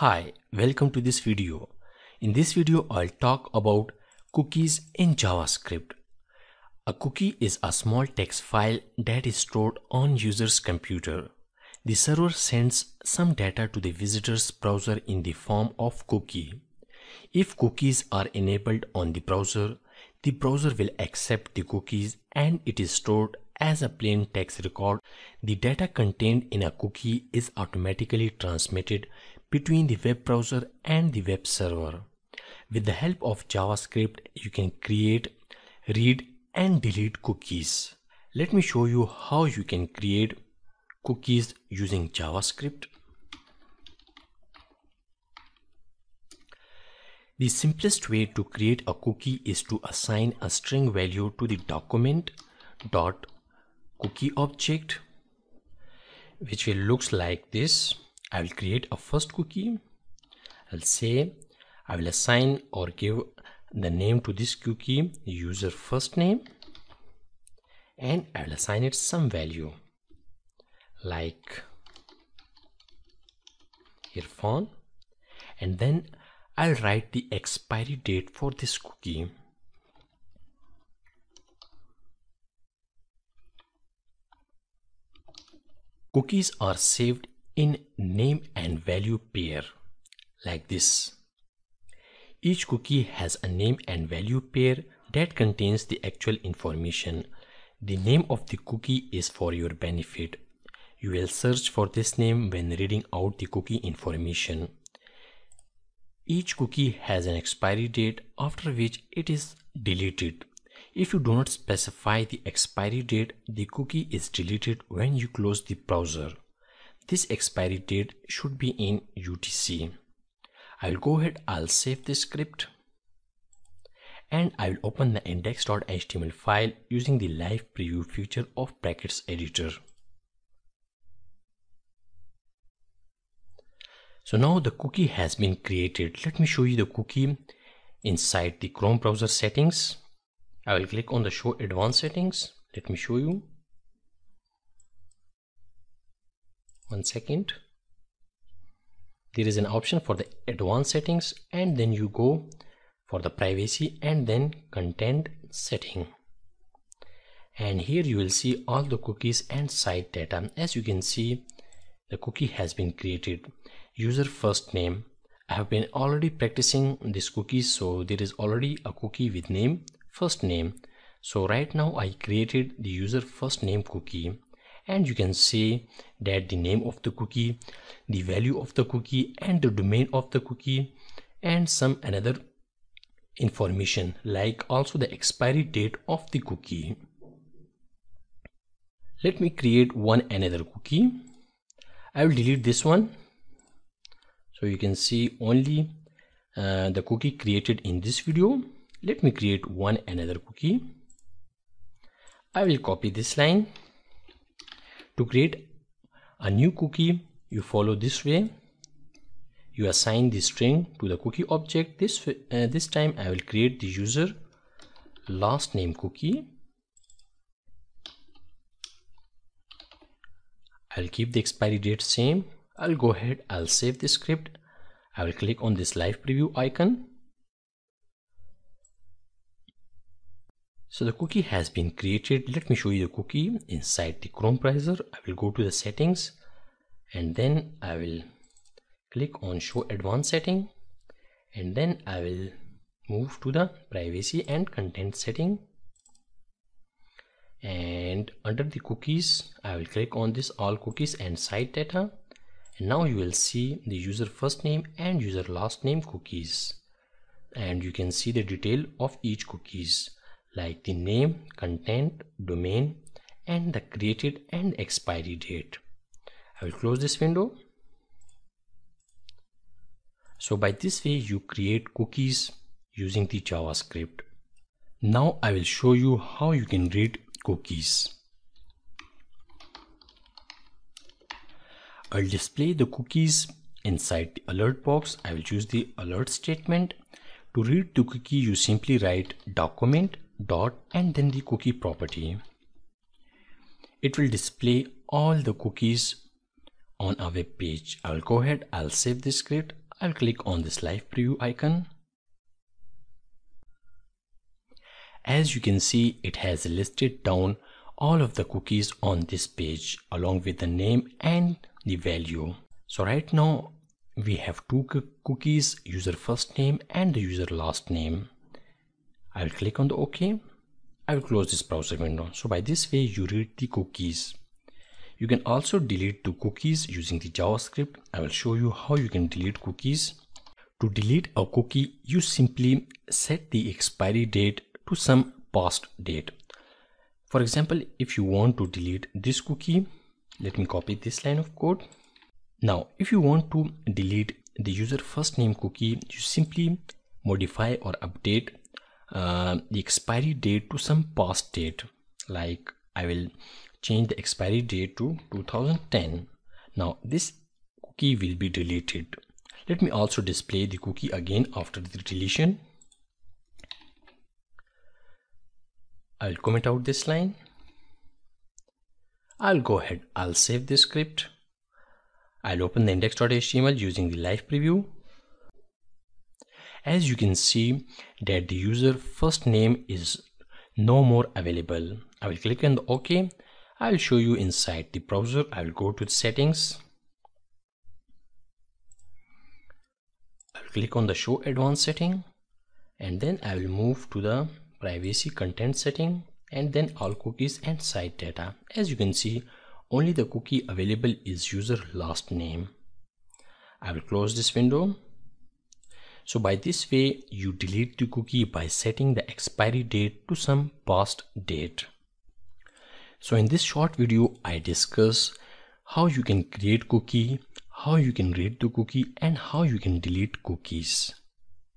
Hi, welcome to this video. In this video, I'll talk about cookies in JavaScript. A cookie is a small text file that is stored on user's computer. The server sends some data to the visitor's browser in the form of cookie. If cookies are enabled on the browser, the browser will accept the cookies and it is stored as a plain text record, the data contained in a cookie is automatically transmitted between the web browser and the web server. With the help of JavaScript, you can create, read and delete cookies. Let me show you how you can create cookies using JavaScript. The simplest way to create a cookie is to assign a string value to the document dot cookie object which will looks like this I will create a first cookie. I'll say I will assign or give the name to this cookie user first name and I will assign it some value like Irfan and then I'll write the expiry date for this cookie. Cookies are saved in name and value pair like this. Each cookie has a name and value pair that contains the actual information. The name of the cookie is for your benefit. You will search for this name when reading out the cookie information. Each cookie has an expiry date after which it is deleted. If you do not specify the expiry date, the cookie is deleted when you close the browser. This expiry date should be in UTC. I'll go ahead, I'll save this script and I'll open the index.html file using the live preview feature of brackets editor. So now the cookie has been created. Let me show you the cookie inside the Chrome browser settings. I will click on the show advanced settings. Let me show you. one second there is an option for the advanced settings and then you go for the privacy and then content setting and here you will see all the cookies and site data as you can see the cookie has been created user first name I have been already practicing this cookie so there is already a cookie with name first name so right now I created the user first name cookie and you can say that the name of the cookie the value of the cookie and the domain of the cookie and some another information like also the expiry date of the cookie let me create one another cookie i will delete this one so you can see only uh, the cookie created in this video let me create one another cookie i will copy this line to create a new cookie, you follow this way. You assign the string to the cookie object. This, uh, this time I will create the user last name cookie. I'll keep the expiry date same. I'll go ahead, I'll save the script. I will click on this live preview icon So the cookie has been created. Let me show you the cookie inside the Chrome browser. I will go to the settings and then I will click on show advanced setting and then I will move to the privacy and content setting and under the cookies I will click on this all cookies and site data and now you will see the user first name and user last name cookies and you can see the detail of each cookies like the name, content, domain, and the created and expiry date. I will close this window. So by this way you create cookies using the JavaScript. Now I will show you how you can read cookies. I'll display the cookies inside the alert box. I will choose the alert statement. To read the cookie you simply write document dot and then the cookie property it will display all the cookies on a web page i'll go ahead i'll save this script i'll click on this live preview icon as you can see it has listed down all of the cookies on this page along with the name and the value so right now we have two cookies user first name and the user last name I'll click on the OK. I will close this browser window. So by this way you read the cookies. You can also delete the cookies using the JavaScript. I will show you how you can delete cookies. To delete a cookie, you simply set the expiry date to some past date. For example, if you want to delete this cookie, let me copy this line of code. Now, if you want to delete the user first name cookie, you simply modify or update uh, the expiry date to some past date like I will change the expiry date to 2010 now this cookie will be deleted let me also display the cookie again after the deletion I'll comment out this line I'll go ahead I'll save this script I'll open the index.html using the live preview as you can see that the user first name is no more available i will click on the ok i will show you inside the browser i will go to the settings i will click on the show advanced setting and then i will move to the privacy content setting and then all cookies and site data as you can see only the cookie available is user last name i will close this window so by this way, you delete the cookie by setting the expiry date to some past date. So in this short video, I discuss how you can create cookie, how you can read the cookie and how you can delete cookies.